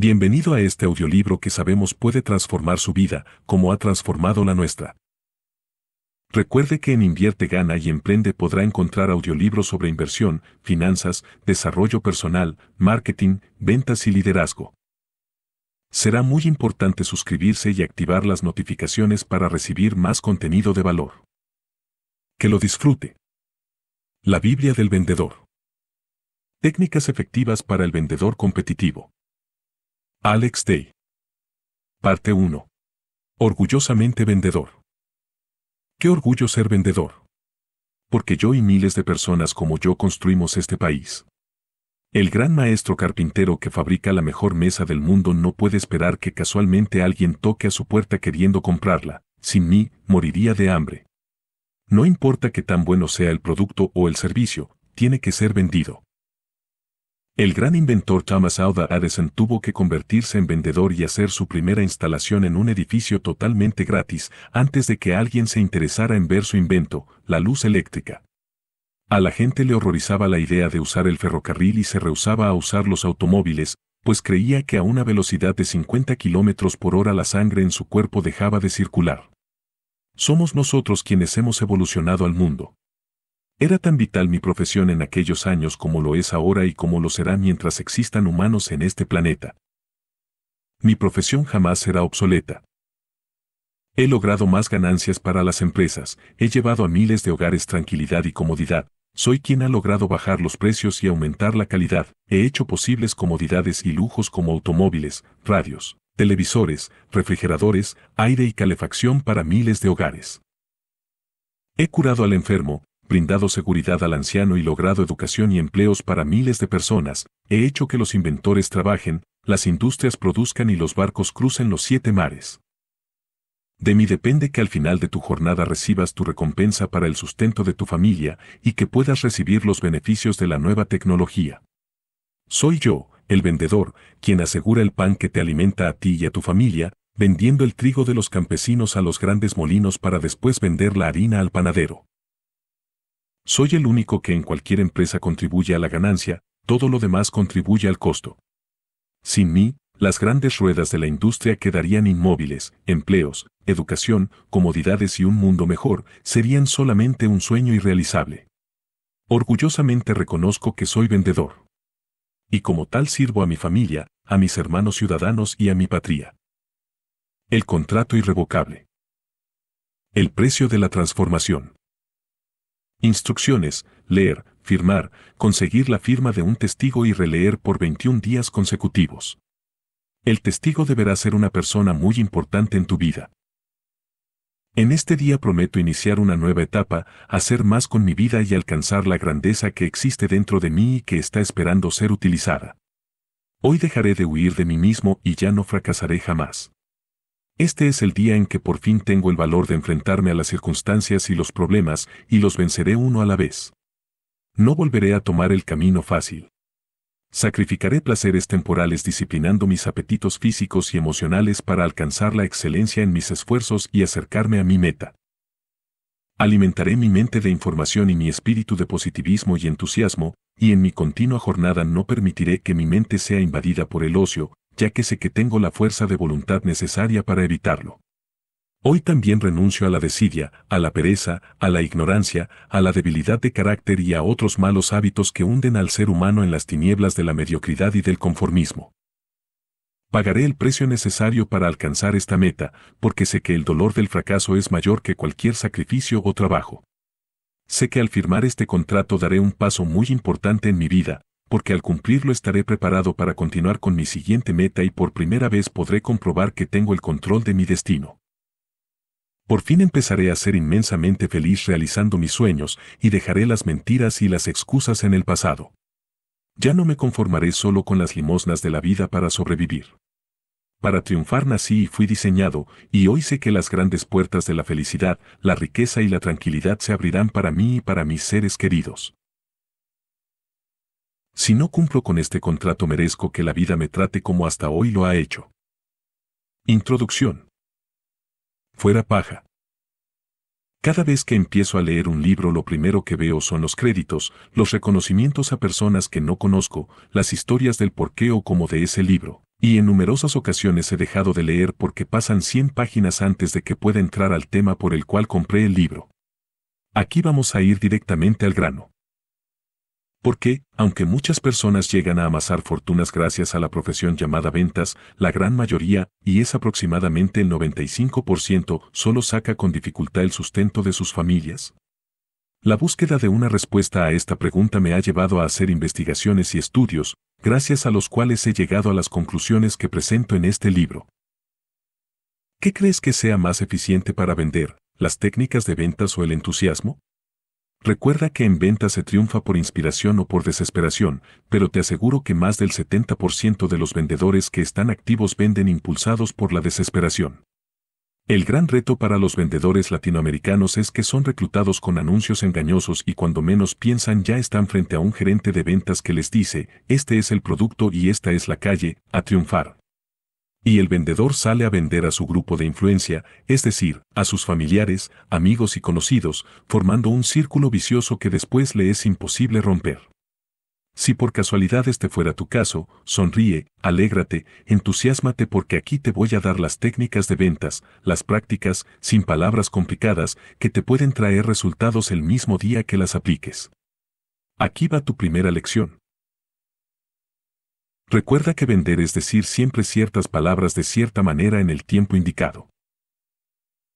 Bienvenido a este audiolibro que sabemos puede transformar su vida, como ha transformado la nuestra. Recuerde que en Invierte Gana y Emprende podrá encontrar audiolibros sobre inversión, finanzas, desarrollo personal, marketing, ventas y liderazgo. Será muy importante suscribirse y activar las notificaciones para recibir más contenido de valor. Que lo disfrute. La Biblia del Vendedor. Técnicas efectivas para el vendedor competitivo. Alex Day. Parte 1. Orgullosamente vendedor. Qué orgullo ser vendedor. Porque yo y miles de personas como yo construimos este país. El gran maestro carpintero que fabrica la mejor mesa del mundo no puede esperar que casualmente alguien toque a su puerta queriendo comprarla, sin mí, moriría de hambre. No importa que tan bueno sea el producto o el servicio, tiene que ser vendido. El gran inventor Thomas Alva Edison tuvo que convertirse en vendedor y hacer su primera instalación en un edificio totalmente gratis antes de que alguien se interesara en ver su invento, la luz eléctrica. A la gente le horrorizaba la idea de usar el ferrocarril y se rehusaba a usar los automóviles, pues creía que a una velocidad de 50 kilómetros por hora la sangre en su cuerpo dejaba de circular. Somos nosotros quienes hemos evolucionado al mundo. Era tan vital mi profesión en aquellos años como lo es ahora y como lo será mientras existan humanos en este planeta. Mi profesión jamás será obsoleta. He logrado más ganancias para las empresas, he llevado a miles de hogares tranquilidad y comodidad, soy quien ha logrado bajar los precios y aumentar la calidad, he hecho posibles comodidades y lujos como automóviles, radios, televisores, refrigeradores, aire y calefacción para miles de hogares. He curado al enfermo, brindado seguridad al anciano y logrado educación y empleos para miles de personas, he hecho que los inventores trabajen, las industrias produzcan y los barcos crucen los siete mares. De mí depende que al final de tu jornada recibas tu recompensa para el sustento de tu familia y que puedas recibir los beneficios de la nueva tecnología. Soy yo, el vendedor, quien asegura el pan que te alimenta a ti y a tu familia, vendiendo el trigo de los campesinos a los grandes molinos para después vender la harina al panadero. Soy el único que en cualquier empresa contribuye a la ganancia, todo lo demás contribuye al costo. Sin mí, las grandes ruedas de la industria quedarían inmóviles, empleos, educación, comodidades y un mundo mejor serían solamente un sueño irrealizable. Orgullosamente reconozco que soy vendedor. Y como tal sirvo a mi familia, a mis hermanos ciudadanos y a mi patria. El contrato irrevocable. El precio de la transformación. Instrucciones, leer, firmar, conseguir la firma de un testigo y releer por 21 días consecutivos. El testigo deberá ser una persona muy importante en tu vida. En este día prometo iniciar una nueva etapa, hacer más con mi vida y alcanzar la grandeza que existe dentro de mí y que está esperando ser utilizada. Hoy dejaré de huir de mí mismo y ya no fracasaré jamás. Este es el día en que por fin tengo el valor de enfrentarme a las circunstancias y los problemas y los venceré uno a la vez. No volveré a tomar el camino fácil. Sacrificaré placeres temporales disciplinando mis apetitos físicos y emocionales para alcanzar la excelencia en mis esfuerzos y acercarme a mi meta. Alimentaré mi mente de información y mi espíritu de positivismo y entusiasmo, y en mi continua jornada no permitiré que mi mente sea invadida por el ocio, ya que sé que tengo la fuerza de voluntad necesaria para evitarlo. Hoy también renuncio a la desidia, a la pereza, a la ignorancia, a la debilidad de carácter y a otros malos hábitos que hunden al ser humano en las tinieblas de la mediocridad y del conformismo. Pagaré el precio necesario para alcanzar esta meta, porque sé que el dolor del fracaso es mayor que cualquier sacrificio o trabajo. Sé que al firmar este contrato daré un paso muy importante en mi vida, porque al cumplirlo estaré preparado para continuar con mi siguiente meta y por primera vez podré comprobar que tengo el control de mi destino. Por fin empezaré a ser inmensamente feliz realizando mis sueños y dejaré las mentiras y las excusas en el pasado. Ya no me conformaré solo con las limosnas de la vida para sobrevivir. Para triunfar nací y fui diseñado, y hoy sé que las grandes puertas de la felicidad, la riqueza y la tranquilidad se abrirán para mí y para mis seres queridos. Si no cumplo con este contrato merezco que la vida me trate como hasta hoy lo ha hecho. Introducción. Fuera paja. Cada vez que empiezo a leer un libro lo primero que veo son los créditos, los reconocimientos a personas que no conozco, las historias del porqué qué o cómo de ese libro, y en numerosas ocasiones he dejado de leer porque pasan 100 páginas antes de que pueda entrar al tema por el cual compré el libro. Aquí vamos a ir directamente al grano. Porque, aunque muchas personas llegan a amasar fortunas gracias a la profesión llamada ventas, la gran mayoría, y es aproximadamente el 95%, solo saca con dificultad el sustento de sus familias. La búsqueda de una respuesta a esta pregunta me ha llevado a hacer investigaciones y estudios, gracias a los cuales he llegado a las conclusiones que presento en este libro. ¿Qué crees que sea más eficiente para vender, las técnicas de ventas o el entusiasmo? Recuerda que en venta se triunfa por inspiración o por desesperación, pero te aseguro que más del 70% de los vendedores que están activos venden impulsados por la desesperación. El gran reto para los vendedores latinoamericanos es que son reclutados con anuncios engañosos y cuando menos piensan ya están frente a un gerente de ventas que les dice, este es el producto y esta es la calle, a triunfar. Y el vendedor sale a vender a su grupo de influencia, es decir, a sus familiares, amigos y conocidos, formando un círculo vicioso que después le es imposible romper. Si por casualidad este fuera tu caso, sonríe, alégrate, entusiasmate porque aquí te voy a dar las técnicas de ventas, las prácticas, sin palabras complicadas, que te pueden traer resultados el mismo día que las apliques. Aquí va tu primera lección. Recuerda que vender es decir siempre ciertas palabras de cierta manera en el tiempo indicado.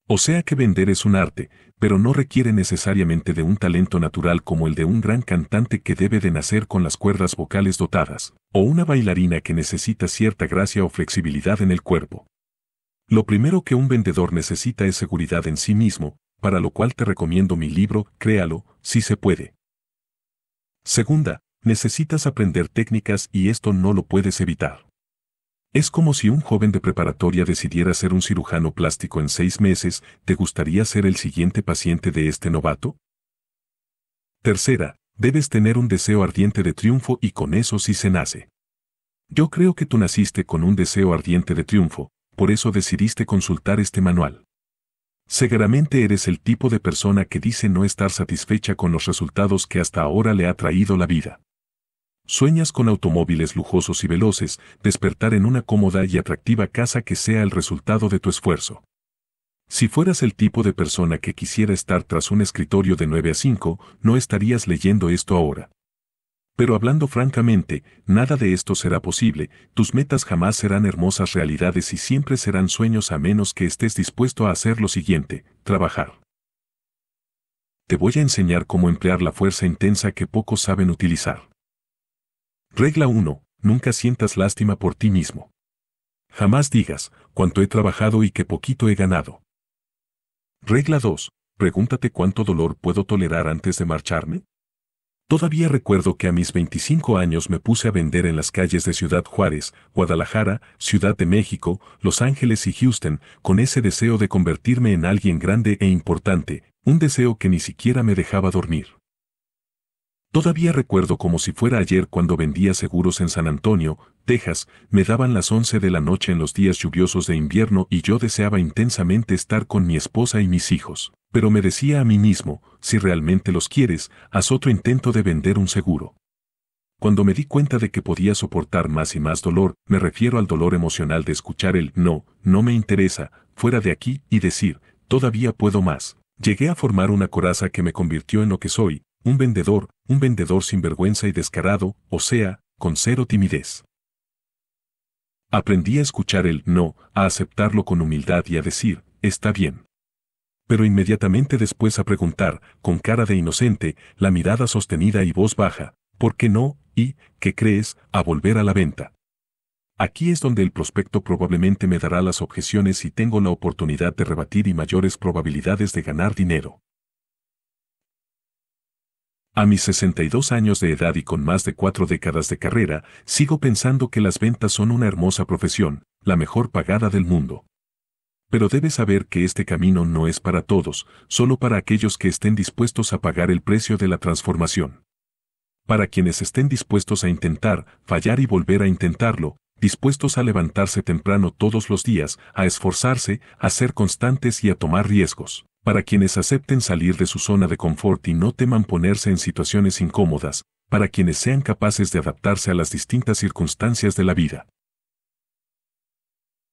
O sea que vender es un arte, pero no requiere necesariamente de un talento natural como el de un gran cantante que debe de nacer con las cuerdas vocales dotadas, o una bailarina que necesita cierta gracia o flexibilidad en el cuerpo. Lo primero que un vendedor necesita es seguridad en sí mismo, para lo cual te recomiendo mi libro, Créalo, si se puede. Segunda, necesitas aprender técnicas y esto no lo puedes evitar. Es como si un joven de preparatoria decidiera ser un cirujano plástico en seis meses, ¿te gustaría ser el siguiente paciente de este novato? Tercera, debes tener un deseo ardiente de triunfo y con eso sí se nace. Yo creo que tú naciste con un deseo ardiente de triunfo, por eso decidiste consultar este manual. Seguramente eres el tipo de persona que dice no estar satisfecha con los resultados que hasta ahora le ha traído la vida. Sueñas con automóviles lujosos y veloces, despertar en una cómoda y atractiva casa que sea el resultado de tu esfuerzo. Si fueras el tipo de persona que quisiera estar tras un escritorio de 9 a 5, no estarías leyendo esto ahora. Pero hablando francamente, nada de esto será posible, tus metas jamás serán hermosas realidades y siempre serán sueños a menos que estés dispuesto a hacer lo siguiente, trabajar. Te voy a enseñar cómo emplear la fuerza intensa que pocos saben utilizar. Regla 1. Nunca sientas lástima por ti mismo. Jamás digas, cuánto he trabajado y qué poquito he ganado. Regla 2. Pregúntate cuánto dolor puedo tolerar antes de marcharme. Todavía recuerdo que a mis 25 años me puse a vender en las calles de Ciudad Juárez, Guadalajara, Ciudad de México, Los Ángeles y Houston, con ese deseo de convertirme en alguien grande e importante, un deseo que ni siquiera me dejaba dormir. Todavía recuerdo como si fuera ayer cuando vendía seguros en San Antonio, Texas, me daban las 11 de la noche en los días lluviosos de invierno y yo deseaba intensamente estar con mi esposa y mis hijos. Pero me decía a mí mismo, si realmente los quieres, haz otro intento de vender un seguro. Cuando me di cuenta de que podía soportar más y más dolor, me refiero al dolor emocional de escuchar el no, no me interesa, fuera de aquí y decir, todavía puedo más. Llegué a formar una coraza que me convirtió en lo que soy, un vendedor, un vendedor sinvergüenza y descarado, o sea, con cero timidez. Aprendí a escuchar el no, a aceptarlo con humildad y a decir, está bien. Pero inmediatamente después a preguntar, con cara de inocente, la mirada sostenida y voz baja, ¿por qué no? y, ¿qué crees?, a volver a la venta. Aquí es donde el prospecto probablemente me dará las objeciones y tengo la oportunidad de rebatir y mayores probabilidades de ganar dinero. A mis 62 años de edad y con más de cuatro décadas de carrera, sigo pensando que las ventas son una hermosa profesión, la mejor pagada del mundo. Pero debes saber que este camino no es para todos, solo para aquellos que estén dispuestos a pagar el precio de la transformación. Para quienes estén dispuestos a intentar, fallar y volver a intentarlo, dispuestos a levantarse temprano todos los días, a esforzarse, a ser constantes y a tomar riesgos para quienes acepten salir de su zona de confort y no teman ponerse en situaciones incómodas, para quienes sean capaces de adaptarse a las distintas circunstancias de la vida.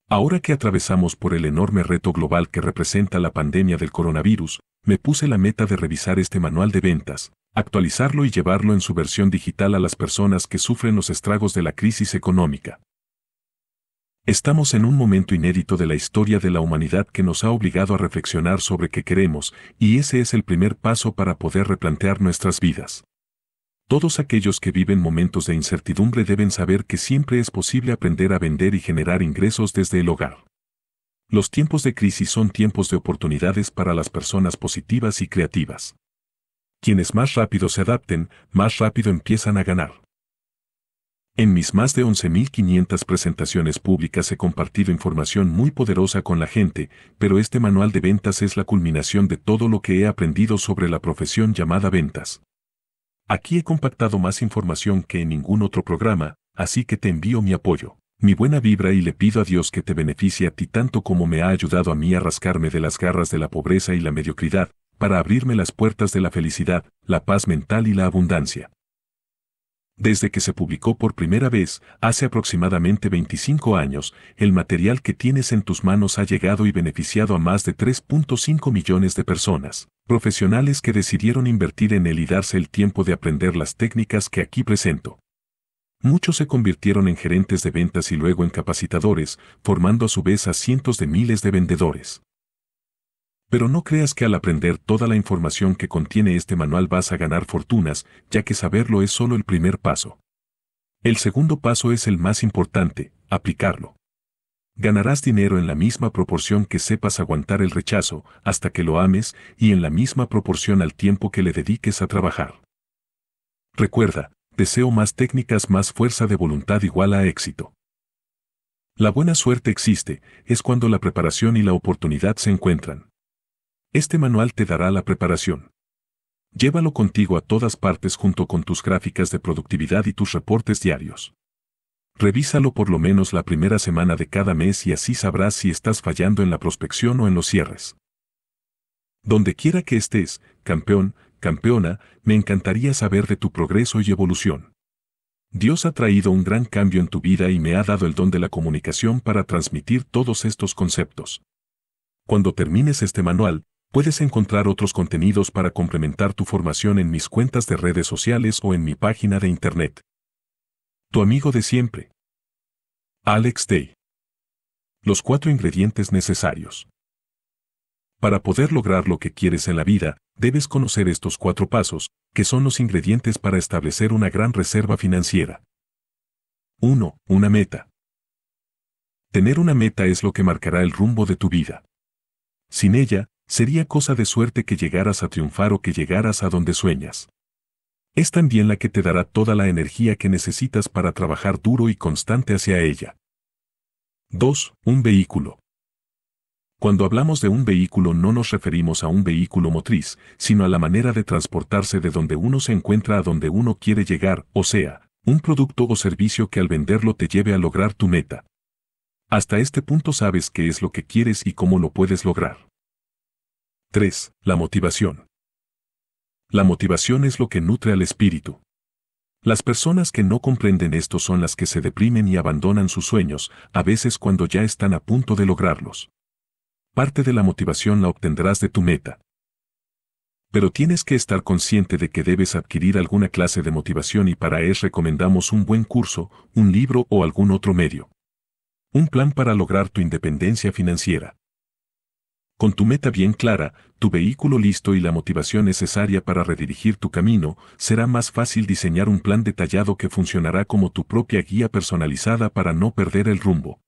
Ahora que atravesamos por el enorme reto global que representa la pandemia del coronavirus, me puse la meta de revisar este manual de ventas, actualizarlo y llevarlo en su versión digital a las personas que sufren los estragos de la crisis económica. Estamos en un momento inédito de la historia de la humanidad que nos ha obligado a reflexionar sobre qué queremos, y ese es el primer paso para poder replantear nuestras vidas. Todos aquellos que viven momentos de incertidumbre deben saber que siempre es posible aprender a vender y generar ingresos desde el hogar. Los tiempos de crisis son tiempos de oportunidades para las personas positivas y creativas. Quienes más rápido se adapten, más rápido empiezan a ganar. En mis más de 11.500 presentaciones públicas he compartido información muy poderosa con la gente, pero este manual de ventas es la culminación de todo lo que he aprendido sobre la profesión llamada ventas. Aquí he compactado más información que en ningún otro programa, así que te envío mi apoyo, mi buena vibra y le pido a Dios que te beneficie a ti tanto como me ha ayudado a mí a rascarme de las garras de la pobreza y la mediocridad, para abrirme las puertas de la felicidad, la paz mental y la abundancia. Desde que se publicó por primera vez, hace aproximadamente 25 años, el material que tienes en tus manos ha llegado y beneficiado a más de 3.5 millones de personas, profesionales que decidieron invertir en él y darse el tiempo de aprender las técnicas que aquí presento. Muchos se convirtieron en gerentes de ventas y luego en capacitadores, formando a su vez a cientos de miles de vendedores. Pero no creas que al aprender toda la información que contiene este manual vas a ganar fortunas, ya que saberlo es solo el primer paso. El segundo paso es el más importante, aplicarlo. Ganarás dinero en la misma proporción que sepas aguantar el rechazo hasta que lo ames y en la misma proporción al tiempo que le dediques a trabajar. Recuerda, deseo más técnicas más fuerza de voluntad igual a éxito. La buena suerte existe, es cuando la preparación y la oportunidad se encuentran. Este manual te dará la preparación. Llévalo contigo a todas partes junto con tus gráficas de productividad y tus reportes diarios. Revísalo por lo menos la primera semana de cada mes y así sabrás si estás fallando en la prospección o en los cierres. Donde quiera que estés, campeón, campeona, me encantaría saber de tu progreso y evolución. Dios ha traído un gran cambio en tu vida y me ha dado el don de la comunicación para transmitir todos estos conceptos. Cuando termines este manual, Puedes encontrar otros contenidos para complementar tu formación en mis cuentas de redes sociales o en mi página de internet. Tu amigo de siempre. Alex Day. Los cuatro ingredientes necesarios. Para poder lograr lo que quieres en la vida, debes conocer estos cuatro pasos, que son los ingredientes para establecer una gran reserva financiera. 1. Una meta. Tener una meta es lo que marcará el rumbo de tu vida. Sin ella, Sería cosa de suerte que llegaras a triunfar o que llegaras a donde sueñas. Es también la que te dará toda la energía que necesitas para trabajar duro y constante hacia ella. 2. Un vehículo. Cuando hablamos de un vehículo no nos referimos a un vehículo motriz, sino a la manera de transportarse de donde uno se encuentra a donde uno quiere llegar, o sea, un producto o servicio que al venderlo te lleve a lograr tu meta. Hasta este punto sabes qué es lo que quieres y cómo lo puedes lograr. 3. La motivación. La motivación es lo que nutre al espíritu. Las personas que no comprenden esto son las que se deprimen y abandonan sus sueños, a veces cuando ya están a punto de lograrlos. Parte de la motivación la obtendrás de tu meta. Pero tienes que estar consciente de que debes adquirir alguna clase de motivación y para eso recomendamos un buen curso, un libro o algún otro medio. Un plan para lograr tu independencia financiera. Con tu meta bien clara, tu vehículo listo y la motivación necesaria para redirigir tu camino, será más fácil diseñar un plan detallado que funcionará como tu propia guía personalizada para no perder el rumbo.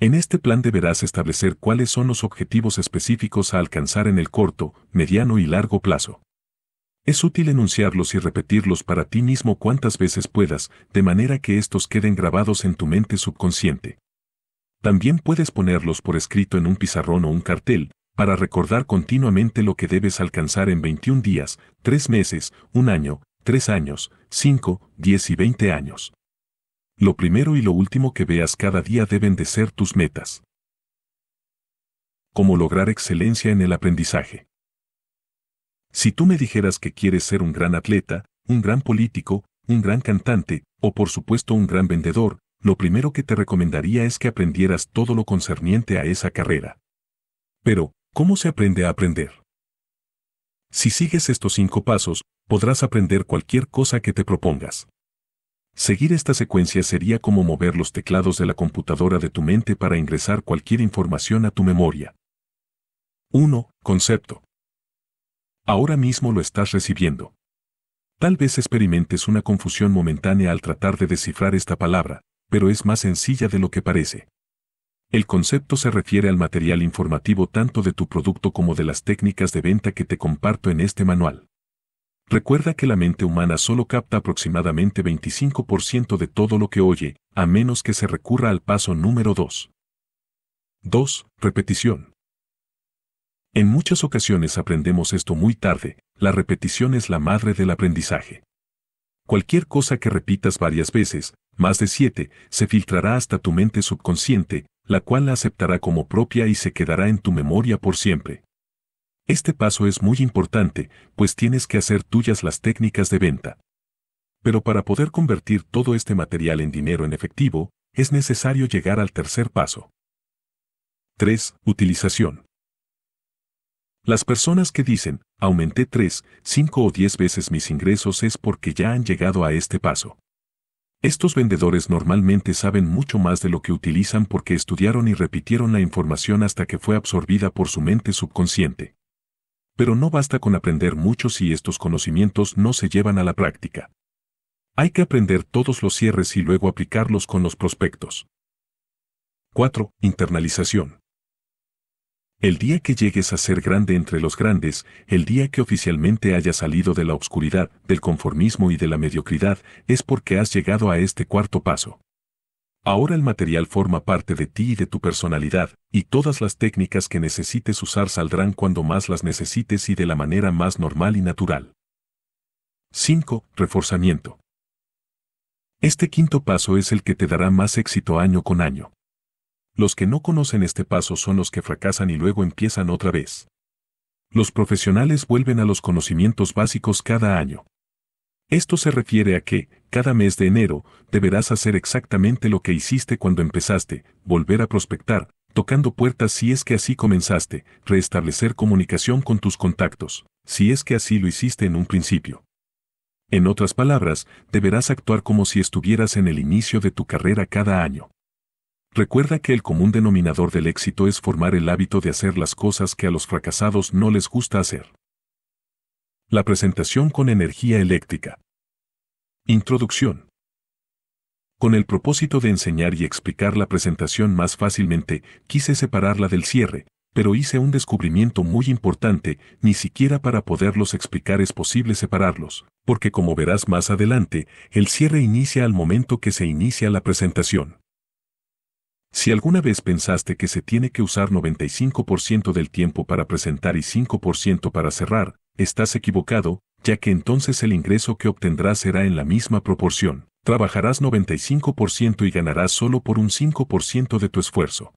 En este plan deberás establecer cuáles son los objetivos específicos a alcanzar en el corto, mediano y largo plazo. Es útil enunciarlos y repetirlos para ti mismo cuantas veces puedas, de manera que estos queden grabados en tu mente subconsciente. También puedes ponerlos por escrito en un pizarrón o un cartel, para recordar continuamente lo que debes alcanzar en 21 días, 3 meses, 1 año, 3 años, 5, 10 y 20 años. Lo primero y lo último que veas cada día deben de ser tus metas. Cómo lograr excelencia en el aprendizaje. Si tú me dijeras que quieres ser un gran atleta, un gran político, un gran cantante, o por supuesto un gran vendedor, lo primero que te recomendaría es que aprendieras todo lo concerniente a esa carrera. Pero, ¿cómo se aprende a aprender? Si sigues estos cinco pasos, podrás aprender cualquier cosa que te propongas. Seguir esta secuencia sería como mover los teclados de la computadora de tu mente para ingresar cualquier información a tu memoria. 1. Concepto. Ahora mismo lo estás recibiendo. Tal vez experimentes una confusión momentánea al tratar de descifrar esta palabra, pero es más sencilla de lo que parece. El concepto se refiere al material informativo tanto de tu producto como de las técnicas de venta que te comparto en este manual. Recuerda que la mente humana solo capta aproximadamente 25% de todo lo que oye, a menos que se recurra al paso número 2. 2. Repetición. En muchas ocasiones aprendemos esto muy tarde, la repetición es la madre del aprendizaje. Cualquier cosa que repitas varias veces, más de siete, se filtrará hasta tu mente subconsciente, la cual la aceptará como propia y se quedará en tu memoria por siempre. Este paso es muy importante, pues tienes que hacer tuyas las técnicas de venta. Pero para poder convertir todo este material en dinero en efectivo, es necesario llegar al tercer paso. 3. Utilización. Las personas que dicen, aumenté 3, 5 o 10 veces mis ingresos es porque ya han llegado a este paso. Estos vendedores normalmente saben mucho más de lo que utilizan porque estudiaron y repitieron la información hasta que fue absorbida por su mente subconsciente. Pero no basta con aprender mucho si estos conocimientos no se llevan a la práctica. Hay que aprender todos los cierres y luego aplicarlos con los prospectos. 4. Internalización. El día que llegues a ser grande entre los grandes, el día que oficialmente hayas salido de la obscuridad, del conformismo y de la mediocridad, es porque has llegado a este cuarto paso. Ahora el material forma parte de ti y de tu personalidad, y todas las técnicas que necesites usar saldrán cuando más las necesites y de la manera más normal y natural. 5. Reforzamiento. Este quinto paso es el que te dará más éxito año con año. Los que no conocen este paso son los que fracasan y luego empiezan otra vez. Los profesionales vuelven a los conocimientos básicos cada año. Esto se refiere a que, cada mes de enero, deberás hacer exactamente lo que hiciste cuando empezaste, volver a prospectar, tocando puertas si es que así comenzaste, restablecer comunicación con tus contactos, si es que así lo hiciste en un principio. En otras palabras, deberás actuar como si estuvieras en el inicio de tu carrera cada año. Recuerda que el común denominador del éxito es formar el hábito de hacer las cosas que a los fracasados no les gusta hacer. La presentación con energía eléctrica. Introducción. Con el propósito de enseñar y explicar la presentación más fácilmente, quise separarla del cierre, pero hice un descubrimiento muy importante, ni siquiera para poderlos explicar es posible separarlos, porque como verás más adelante, el cierre inicia al momento que se inicia la presentación. Si alguna vez pensaste que se tiene que usar 95% del tiempo para presentar y 5% para cerrar, estás equivocado, ya que entonces el ingreso que obtendrás será en la misma proporción. Trabajarás 95% y ganarás solo por un 5% de tu esfuerzo.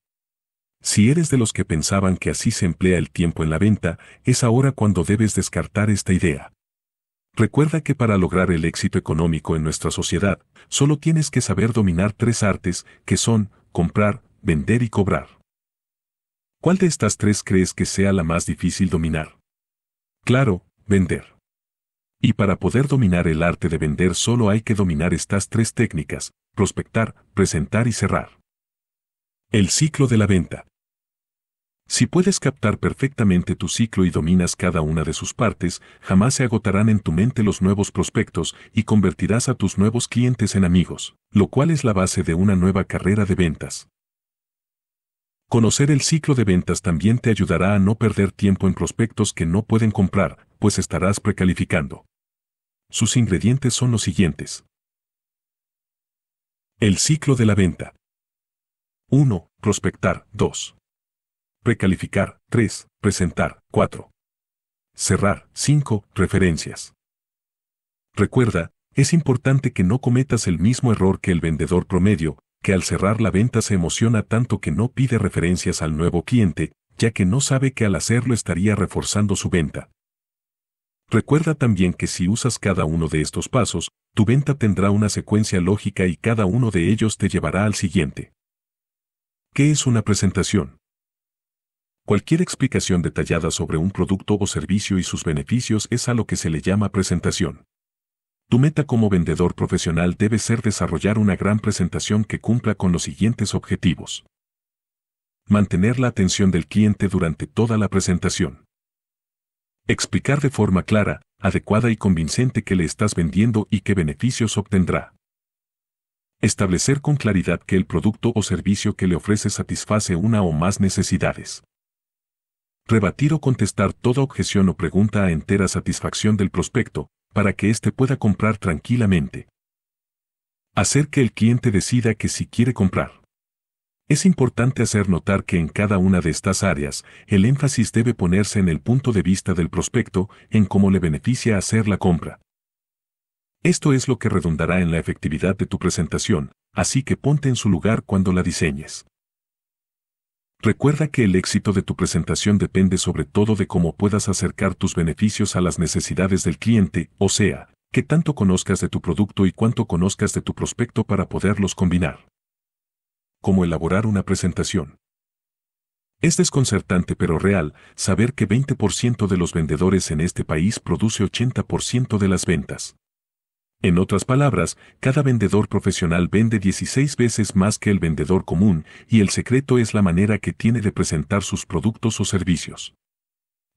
Si eres de los que pensaban que así se emplea el tiempo en la venta, es ahora cuando debes descartar esta idea. Recuerda que para lograr el éxito económico en nuestra sociedad, solo tienes que saber dominar tres artes, que son, comprar, vender y cobrar. ¿Cuál de estas tres crees que sea la más difícil dominar? Claro, vender. Y para poder dominar el arte de vender solo hay que dominar estas tres técnicas, prospectar, presentar y cerrar. El ciclo de la venta. Si puedes captar perfectamente tu ciclo y dominas cada una de sus partes, jamás se agotarán en tu mente los nuevos prospectos y convertirás a tus nuevos clientes en amigos lo cual es la base de una nueva carrera de ventas. Conocer el ciclo de ventas también te ayudará a no perder tiempo en prospectos que no pueden comprar, pues estarás precalificando. Sus ingredientes son los siguientes. El ciclo de la venta. 1. Prospectar. 2. Precalificar. 3. Presentar. 4. Cerrar. 5. Referencias. Recuerda, es importante que no cometas el mismo error que el vendedor promedio, que al cerrar la venta se emociona tanto que no pide referencias al nuevo cliente, ya que no sabe que al hacerlo estaría reforzando su venta. Recuerda también que si usas cada uno de estos pasos, tu venta tendrá una secuencia lógica y cada uno de ellos te llevará al siguiente. ¿Qué es una presentación? Cualquier explicación detallada sobre un producto o servicio y sus beneficios es a lo que se le llama presentación. Tu meta como vendedor profesional debe ser desarrollar una gran presentación que cumpla con los siguientes objetivos. Mantener la atención del cliente durante toda la presentación. Explicar de forma clara, adecuada y convincente que le estás vendiendo y qué beneficios obtendrá. Establecer con claridad que el producto o servicio que le ofrece satisface una o más necesidades. Rebatir o contestar toda objeción o pregunta a entera satisfacción del prospecto, para que éste pueda comprar tranquilamente. Hacer que el cliente decida que si quiere comprar. Es importante hacer notar que en cada una de estas áreas, el énfasis debe ponerse en el punto de vista del prospecto, en cómo le beneficia hacer la compra. Esto es lo que redundará en la efectividad de tu presentación, así que ponte en su lugar cuando la diseñes. Recuerda que el éxito de tu presentación depende sobre todo de cómo puedas acercar tus beneficios a las necesidades del cliente, o sea, que tanto conozcas de tu producto y cuánto conozcas de tu prospecto para poderlos combinar. Cómo elaborar una presentación. Es desconcertante pero real saber que 20% de los vendedores en este país produce 80% de las ventas. En otras palabras, cada vendedor profesional vende 16 veces más que el vendedor común, y el secreto es la manera que tiene de presentar sus productos o servicios.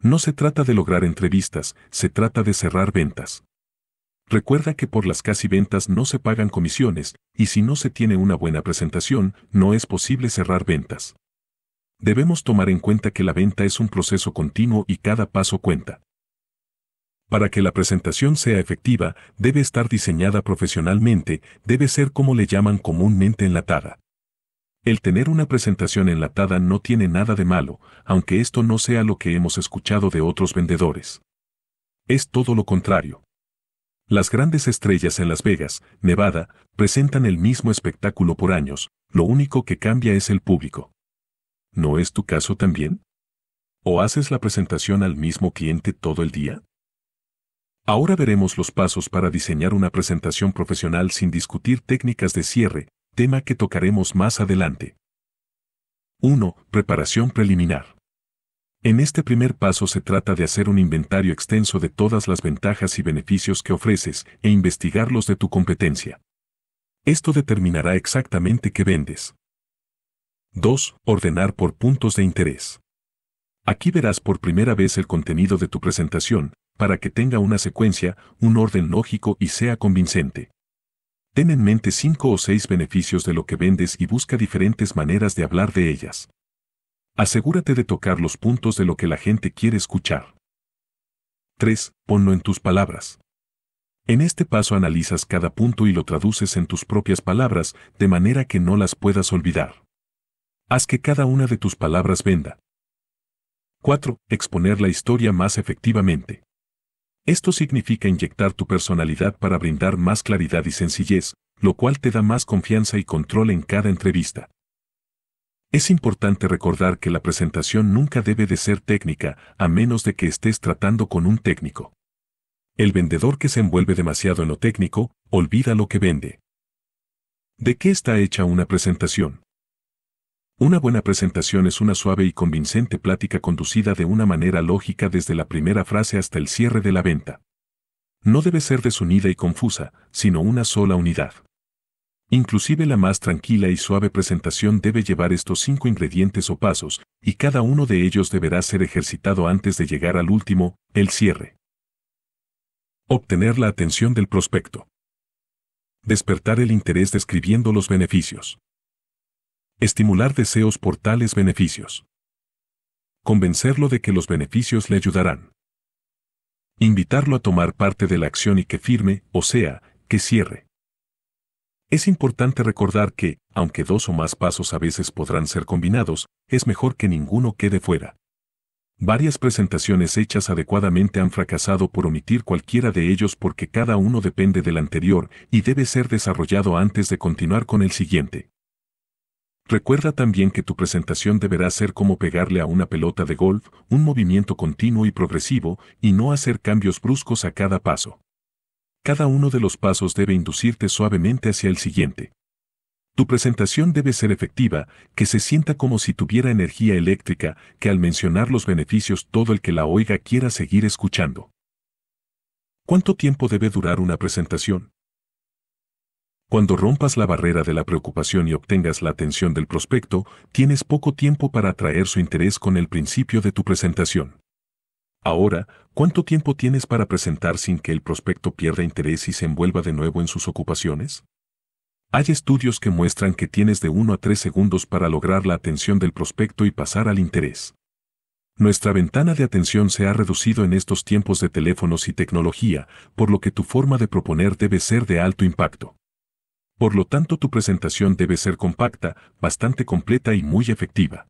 No se trata de lograr entrevistas, se trata de cerrar ventas. Recuerda que por las casi ventas no se pagan comisiones, y si no se tiene una buena presentación, no es posible cerrar ventas. Debemos tomar en cuenta que la venta es un proceso continuo y cada paso cuenta. Para que la presentación sea efectiva, debe estar diseñada profesionalmente, debe ser como le llaman comúnmente enlatada. El tener una presentación enlatada no tiene nada de malo, aunque esto no sea lo que hemos escuchado de otros vendedores. Es todo lo contrario. Las grandes estrellas en Las Vegas, Nevada, presentan el mismo espectáculo por años, lo único que cambia es el público. ¿No es tu caso también? ¿O haces la presentación al mismo cliente todo el día? Ahora veremos los pasos para diseñar una presentación profesional sin discutir técnicas de cierre, tema que tocaremos más adelante. 1. Preparación preliminar. En este primer paso se trata de hacer un inventario extenso de todas las ventajas y beneficios que ofreces e investigar los de tu competencia. Esto determinará exactamente qué vendes. 2. Ordenar por puntos de interés. Aquí verás por primera vez el contenido de tu presentación, para que tenga una secuencia, un orden lógico y sea convincente. Ten en mente cinco o seis beneficios de lo que vendes y busca diferentes maneras de hablar de ellas. Asegúrate de tocar los puntos de lo que la gente quiere escuchar. 3. Ponlo en tus palabras. En este paso analizas cada punto y lo traduces en tus propias palabras, de manera que no las puedas olvidar. Haz que cada una de tus palabras venda. 4. Exponer la historia más efectivamente. Esto significa inyectar tu personalidad para brindar más claridad y sencillez, lo cual te da más confianza y control en cada entrevista. Es importante recordar que la presentación nunca debe de ser técnica, a menos de que estés tratando con un técnico. El vendedor que se envuelve demasiado en lo técnico, olvida lo que vende. ¿De qué está hecha una presentación? Una buena presentación es una suave y convincente plática conducida de una manera lógica desde la primera frase hasta el cierre de la venta. No debe ser desunida y confusa, sino una sola unidad. Inclusive la más tranquila y suave presentación debe llevar estos cinco ingredientes o pasos, y cada uno de ellos deberá ser ejercitado antes de llegar al último, el cierre. Obtener la atención del prospecto. Despertar el interés describiendo los beneficios. Estimular deseos por tales beneficios. Convencerlo de que los beneficios le ayudarán. Invitarlo a tomar parte de la acción y que firme, o sea, que cierre. Es importante recordar que, aunque dos o más pasos a veces podrán ser combinados, es mejor que ninguno quede fuera. Varias presentaciones hechas adecuadamente han fracasado por omitir cualquiera de ellos porque cada uno depende del anterior y debe ser desarrollado antes de continuar con el siguiente. Recuerda también que tu presentación deberá ser como pegarle a una pelota de golf, un movimiento continuo y progresivo, y no hacer cambios bruscos a cada paso. Cada uno de los pasos debe inducirte suavemente hacia el siguiente. Tu presentación debe ser efectiva, que se sienta como si tuviera energía eléctrica, que al mencionar los beneficios todo el que la oiga quiera seguir escuchando. ¿Cuánto tiempo debe durar una presentación? Cuando rompas la barrera de la preocupación y obtengas la atención del prospecto, tienes poco tiempo para atraer su interés con el principio de tu presentación. Ahora, ¿cuánto tiempo tienes para presentar sin que el prospecto pierda interés y se envuelva de nuevo en sus ocupaciones? Hay estudios que muestran que tienes de 1 a 3 segundos para lograr la atención del prospecto y pasar al interés. Nuestra ventana de atención se ha reducido en estos tiempos de teléfonos y tecnología, por lo que tu forma de proponer debe ser de alto impacto. Por lo tanto, tu presentación debe ser compacta, bastante completa y muy efectiva.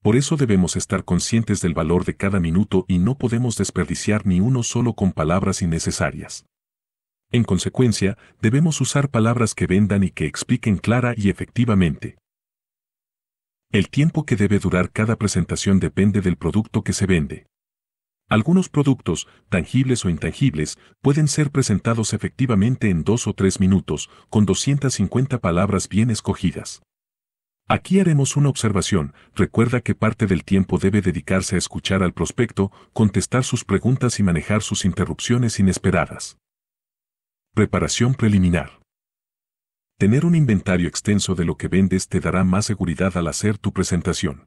Por eso debemos estar conscientes del valor de cada minuto y no podemos desperdiciar ni uno solo con palabras innecesarias. En consecuencia, debemos usar palabras que vendan y que expliquen clara y efectivamente. El tiempo que debe durar cada presentación depende del producto que se vende. Algunos productos, tangibles o intangibles, pueden ser presentados efectivamente en dos o tres minutos, con 250 palabras bien escogidas. Aquí haremos una observación, recuerda que parte del tiempo debe dedicarse a escuchar al prospecto, contestar sus preguntas y manejar sus interrupciones inesperadas. Preparación preliminar. Tener un inventario extenso de lo que vendes te dará más seguridad al hacer tu presentación.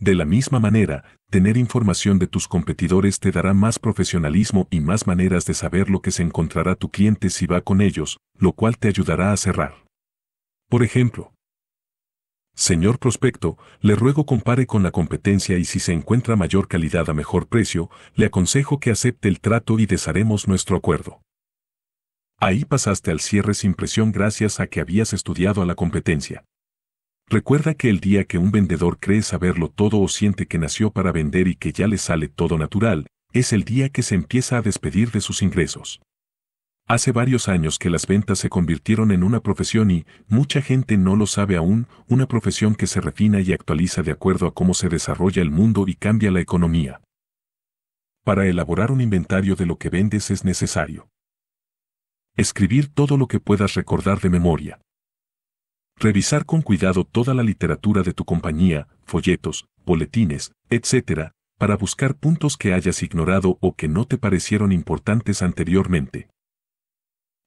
De la misma manera, tener información de tus competidores te dará más profesionalismo y más maneras de saber lo que se encontrará tu cliente si va con ellos, lo cual te ayudará a cerrar. Por ejemplo, Señor prospecto, le ruego compare con la competencia y si se encuentra mayor calidad a mejor precio, le aconsejo que acepte el trato y desharemos nuestro acuerdo. Ahí pasaste al cierre sin presión gracias a que habías estudiado a la competencia. Recuerda que el día que un vendedor cree saberlo todo o siente que nació para vender y que ya le sale todo natural, es el día que se empieza a despedir de sus ingresos. Hace varios años que las ventas se convirtieron en una profesión y, mucha gente no lo sabe aún, una profesión que se refina y actualiza de acuerdo a cómo se desarrolla el mundo y cambia la economía. Para elaborar un inventario de lo que vendes es necesario escribir todo lo que puedas recordar de memoria. Revisar con cuidado toda la literatura de tu compañía, folletos, boletines, etc., para buscar puntos que hayas ignorado o que no te parecieron importantes anteriormente.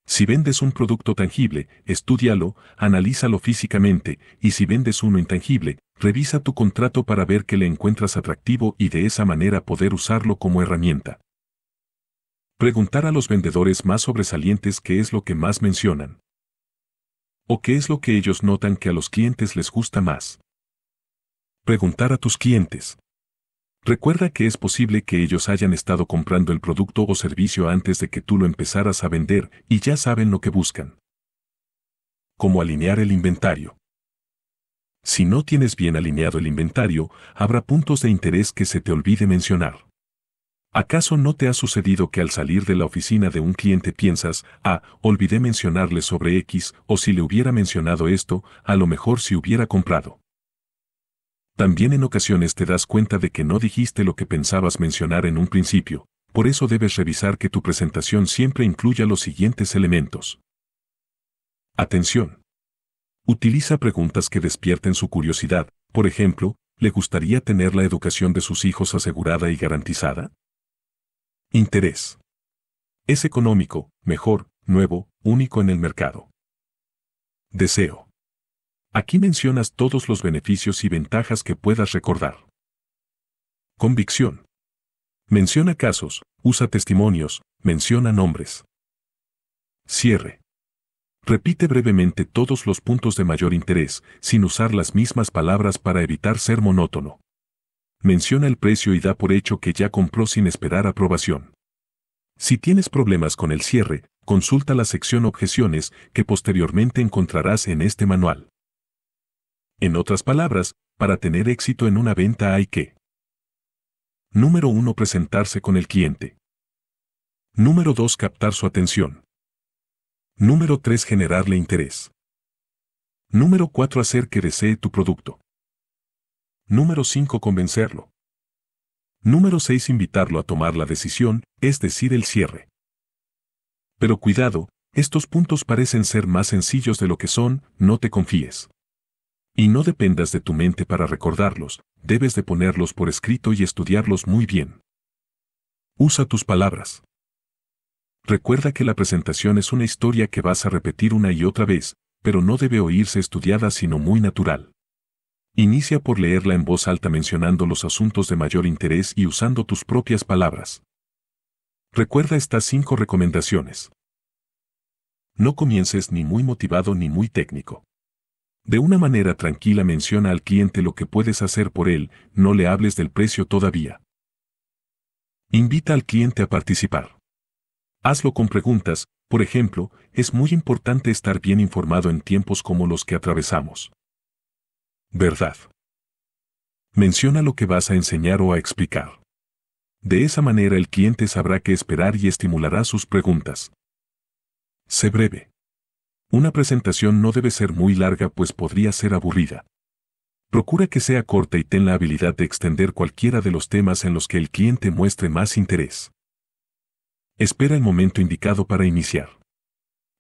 Si vendes un producto tangible, estúdialo, analízalo físicamente, y si vendes uno intangible, revisa tu contrato para ver qué le encuentras atractivo y de esa manera poder usarlo como herramienta. Preguntar a los vendedores más sobresalientes qué es lo que más mencionan. ¿O qué es lo que ellos notan que a los clientes les gusta más? Preguntar a tus clientes. Recuerda que es posible que ellos hayan estado comprando el producto o servicio antes de que tú lo empezaras a vender y ya saben lo que buscan. Cómo alinear el inventario. Si no tienes bien alineado el inventario, habrá puntos de interés que se te olvide mencionar. ¿Acaso no te ha sucedido que al salir de la oficina de un cliente piensas, ah, olvidé mencionarle sobre X, o si le hubiera mencionado esto, a lo mejor si hubiera comprado? También en ocasiones te das cuenta de que no dijiste lo que pensabas mencionar en un principio, por eso debes revisar que tu presentación siempre incluya los siguientes elementos. Atención. Utiliza preguntas que despierten su curiosidad, por ejemplo, ¿le gustaría tener la educación de sus hijos asegurada y garantizada? Interés. Es económico, mejor, nuevo, único en el mercado. Deseo. Aquí mencionas todos los beneficios y ventajas que puedas recordar. Convicción. Menciona casos, usa testimonios, menciona nombres. Cierre. Repite brevemente todos los puntos de mayor interés, sin usar las mismas palabras para evitar ser monótono menciona el precio y da por hecho que ya compró sin esperar aprobación. Si tienes problemas con el cierre, consulta la sección Objeciones que posteriormente encontrarás en este manual. En otras palabras, para tener éxito en una venta hay que Número 1. Presentarse con el cliente. Número 2. Captar su atención. Número 3. Generarle interés. Número 4. Hacer que desee tu producto. Número 5. Convencerlo. Número 6. Invitarlo a tomar la decisión, es decir, el cierre. Pero cuidado, estos puntos parecen ser más sencillos de lo que son, no te confíes. Y no dependas de tu mente para recordarlos, debes de ponerlos por escrito y estudiarlos muy bien. Usa tus palabras. Recuerda que la presentación es una historia que vas a repetir una y otra vez, pero no debe oírse estudiada sino muy natural. Inicia por leerla en voz alta mencionando los asuntos de mayor interés y usando tus propias palabras. Recuerda estas cinco recomendaciones. No comiences ni muy motivado ni muy técnico. De una manera tranquila menciona al cliente lo que puedes hacer por él, no le hables del precio todavía. Invita al cliente a participar. Hazlo con preguntas, por ejemplo, es muy importante estar bien informado en tiempos como los que atravesamos verdad. Menciona lo que vas a enseñar o a explicar. De esa manera el cliente sabrá qué esperar y estimulará sus preguntas. Sé breve. Una presentación no debe ser muy larga pues podría ser aburrida. Procura que sea corta y ten la habilidad de extender cualquiera de los temas en los que el cliente muestre más interés. Espera el momento indicado para iniciar.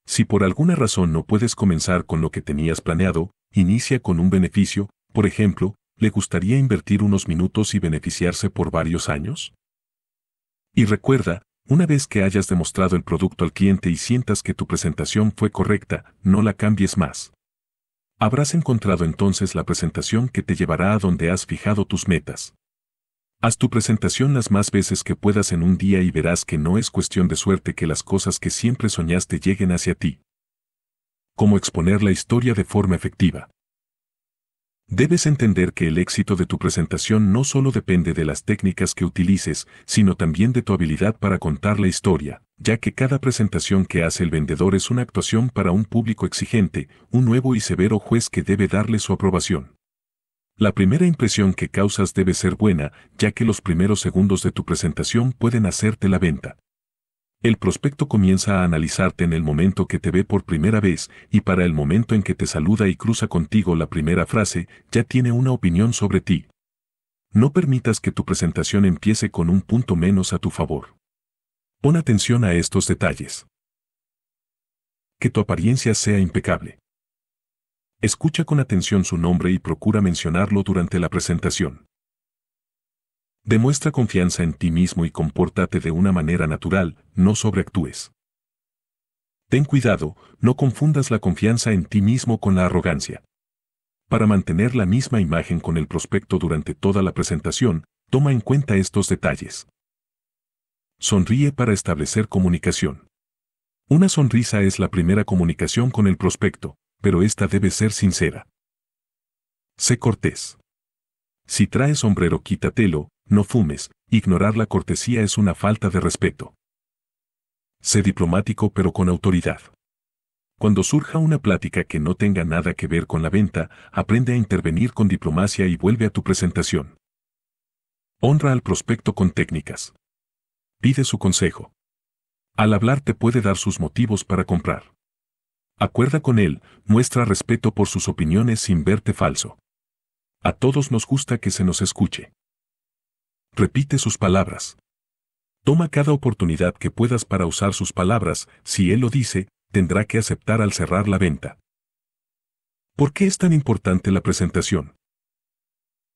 Si por alguna razón no puedes comenzar con lo que tenías planeado, inicia con un beneficio, por ejemplo, ¿le gustaría invertir unos minutos y beneficiarse por varios años? Y recuerda, una vez que hayas demostrado el producto al cliente y sientas que tu presentación fue correcta, no la cambies más. Habrás encontrado entonces la presentación que te llevará a donde has fijado tus metas. Haz tu presentación las más veces que puedas en un día y verás que no es cuestión de suerte que las cosas que siempre soñaste lleguen hacia ti cómo exponer la historia de forma efectiva. Debes entender que el éxito de tu presentación no solo depende de las técnicas que utilices, sino también de tu habilidad para contar la historia, ya que cada presentación que hace el vendedor es una actuación para un público exigente, un nuevo y severo juez que debe darle su aprobación. La primera impresión que causas debe ser buena, ya que los primeros segundos de tu presentación pueden hacerte la venta. El prospecto comienza a analizarte en el momento que te ve por primera vez y para el momento en que te saluda y cruza contigo la primera frase, ya tiene una opinión sobre ti. No permitas que tu presentación empiece con un punto menos a tu favor. Pon atención a estos detalles. Que tu apariencia sea impecable. Escucha con atención su nombre y procura mencionarlo durante la presentación. Demuestra confianza en ti mismo y compórtate de una manera natural, no sobreactúes. Ten cuidado, no confundas la confianza en ti mismo con la arrogancia. Para mantener la misma imagen con el prospecto durante toda la presentación, toma en cuenta estos detalles. Sonríe para establecer comunicación. Una sonrisa es la primera comunicación con el prospecto, pero esta debe ser sincera. Sé cortés. Si traes sombrero, quítatelo, no fumes, ignorar la cortesía es una falta de respeto. Sé diplomático pero con autoridad. Cuando surja una plática que no tenga nada que ver con la venta, aprende a intervenir con diplomacia y vuelve a tu presentación. Honra al prospecto con técnicas. Pide su consejo. Al hablar te puede dar sus motivos para comprar. Acuerda con él, muestra respeto por sus opiniones sin verte falso. A todos nos gusta que se nos escuche. Repite sus palabras. Toma cada oportunidad que puedas para usar sus palabras, si él lo dice, tendrá que aceptar al cerrar la venta. ¿Por qué es tan importante la presentación?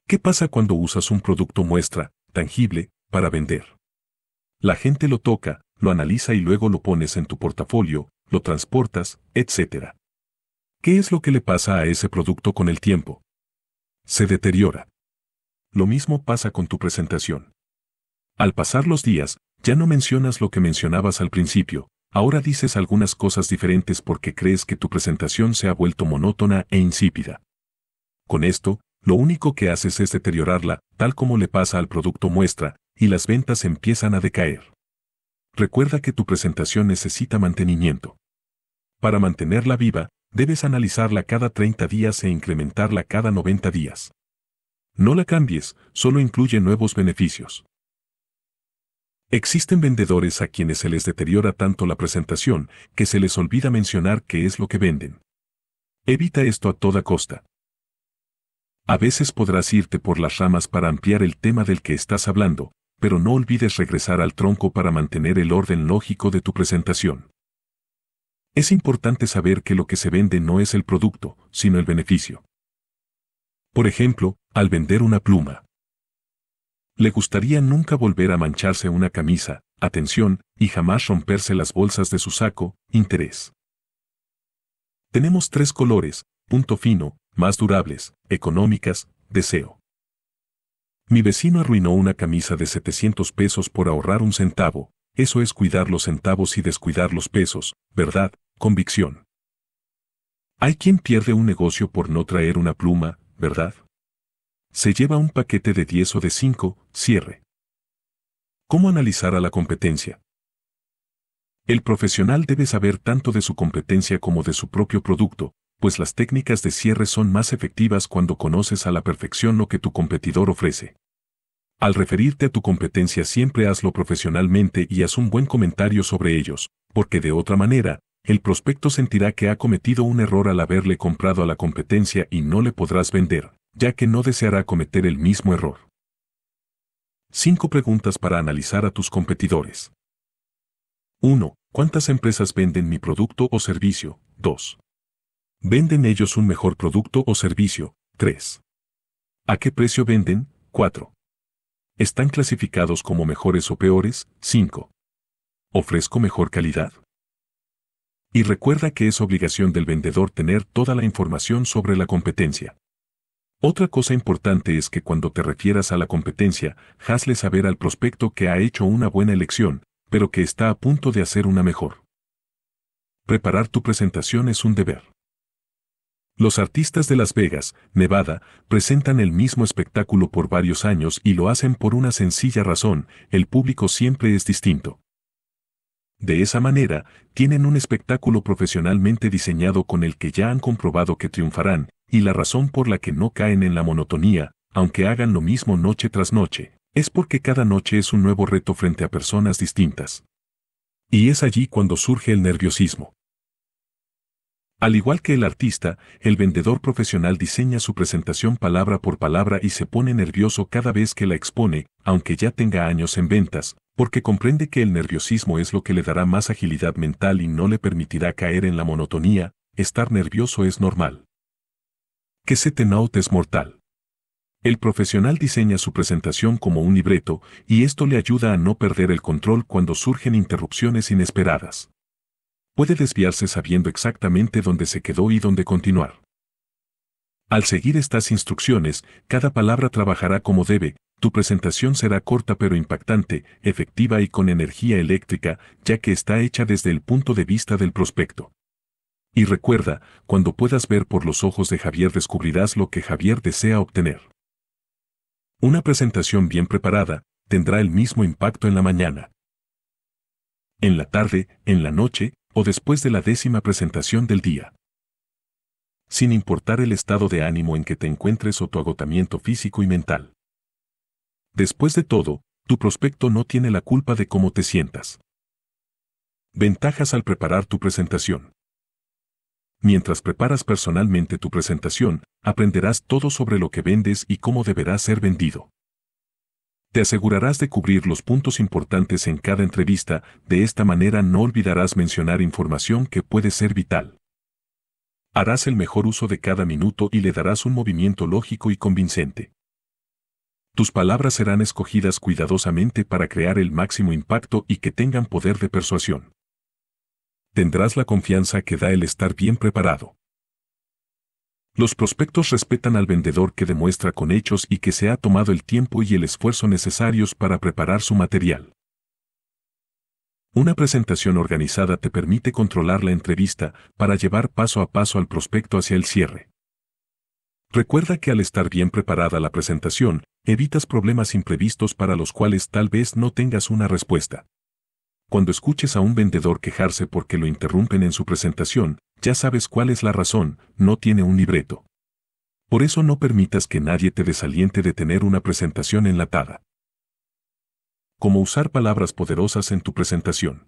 ¿Qué pasa cuando usas un producto muestra, tangible, para vender? La gente lo toca, lo analiza y luego lo pones en tu portafolio, lo transportas, etc. ¿Qué es lo que le pasa a ese producto con el tiempo? Se deteriora lo mismo pasa con tu presentación. Al pasar los días, ya no mencionas lo que mencionabas al principio, ahora dices algunas cosas diferentes porque crees que tu presentación se ha vuelto monótona e insípida. Con esto, lo único que haces es deteriorarla, tal como le pasa al producto muestra, y las ventas empiezan a decaer. Recuerda que tu presentación necesita mantenimiento. Para mantenerla viva, debes analizarla cada 30 días e incrementarla cada 90 días. No la cambies, solo incluye nuevos beneficios. Existen vendedores a quienes se les deteriora tanto la presentación que se les olvida mencionar qué es lo que venden. Evita esto a toda costa. A veces podrás irte por las ramas para ampliar el tema del que estás hablando, pero no olvides regresar al tronco para mantener el orden lógico de tu presentación. Es importante saber que lo que se vende no es el producto, sino el beneficio por ejemplo, al vender una pluma. Le gustaría nunca volver a mancharse una camisa, atención, y jamás romperse las bolsas de su saco, interés. Tenemos tres colores, punto fino, más durables, económicas, deseo. Mi vecino arruinó una camisa de 700 pesos por ahorrar un centavo, eso es cuidar los centavos y descuidar los pesos, ¿verdad? Convicción. Hay quien pierde un negocio por no traer una pluma, ¿verdad? Se lleva un paquete de 10 o de 5, cierre. ¿Cómo analizar a la competencia? El profesional debe saber tanto de su competencia como de su propio producto, pues las técnicas de cierre son más efectivas cuando conoces a la perfección lo que tu competidor ofrece. Al referirte a tu competencia siempre hazlo profesionalmente y haz un buen comentario sobre ellos, porque de otra manera, el prospecto sentirá que ha cometido un error al haberle comprado a la competencia y no le podrás vender, ya que no deseará cometer el mismo error. 5 preguntas para analizar a tus competidores. 1. ¿Cuántas empresas venden mi producto o servicio? 2. ¿Venden ellos un mejor producto o servicio? 3. ¿A qué precio venden? 4. ¿Están clasificados como mejores o peores? 5. ¿Ofrezco mejor calidad? Y recuerda que es obligación del vendedor tener toda la información sobre la competencia. Otra cosa importante es que cuando te refieras a la competencia, hazle saber al prospecto que ha hecho una buena elección, pero que está a punto de hacer una mejor. Preparar tu presentación es un deber. Los artistas de Las Vegas, Nevada, presentan el mismo espectáculo por varios años y lo hacen por una sencilla razón, el público siempre es distinto. De esa manera, tienen un espectáculo profesionalmente diseñado con el que ya han comprobado que triunfarán, y la razón por la que no caen en la monotonía, aunque hagan lo mismo noche tras noche, es porque cada noche es un nuevo reto frente a personas distintas. Y es allí cuando surge el nerviosismo. Al igual que el artista, el vendedor profesional diseña su presentación palabra por palabra y se pone nervioso cada vez que la expone, aunque ya tenga años en ventas, porque comprende que el nerviosismo es lo que le dará más agilidad mental y no le permitirá caer en la monotonía, estar nervioso es normal. Que se te note es mortal. El profesional diseña su presentación como un libreto y esto le ayuda a no perder el control cuando surgen interrupciones inesperadas. Puede desviarse sabiendo exactamente dónde se quedó y dónde continuar. Al seguir estas instrucciones, cada palabra trabajará como debe, tu presentación será corta pero impactante, efectiva y con energía eléctrica, ya que está hecha desde el punto de vista del prospecto. Y recuerda, cuando puedas ver por los ojos de Javier descubrirás lo que Javier desea obtener. Una presentación bien preparada tendrá el mismo impacto en la mañana. En la tarde, en la noche o después de la décima presentación del día. Sin importar el estado de ánimo en que te encuentres o tu agotamiento físico y mental. Después de todo, tu prospecto no tiene la culpa de cómo te sientas. Ventajas al preparar tu presentación. Mientras preparas personalmente tu presentación, aprenderás todo sobre lo que vendes y cómo deberá ser vendido. Te asegurarás de cubrir los puntos importantes en cada entrevista, de esta manera no olvidarás mencionar información que puede ser vital. Harás el mejor uso de cada minuto y le darás un movimiento lógico y convincente. Tus palabras serán escogidas cuidadosamente para crear el máximo impacto y que tengan poder de persuasión. Tendrás la confianza que da el estar bien preparado. Los prospectos respetan al vendedor que demuestra con hechos y que se ha tomado el tiempo y el esfuerzo necesarios para preparar su material. Una presentación organizada te permite controlar la entrevista para llevar paso a paso al prospecto hacia el cierre. Recuerda que al estar bien preparada la presentación, evitas problemas imprevistos para los cuales tal vez no tengas una respuesta. Cuando escuches a un vendedor quejarse porque lo interrumpen en su presentación, ya sabes cuál es la razón, no tiene un libreto. Por eso no permitas que nadie te desaliente de tener una presentación enlatada. Como usar palabras poderosas en tu presentación.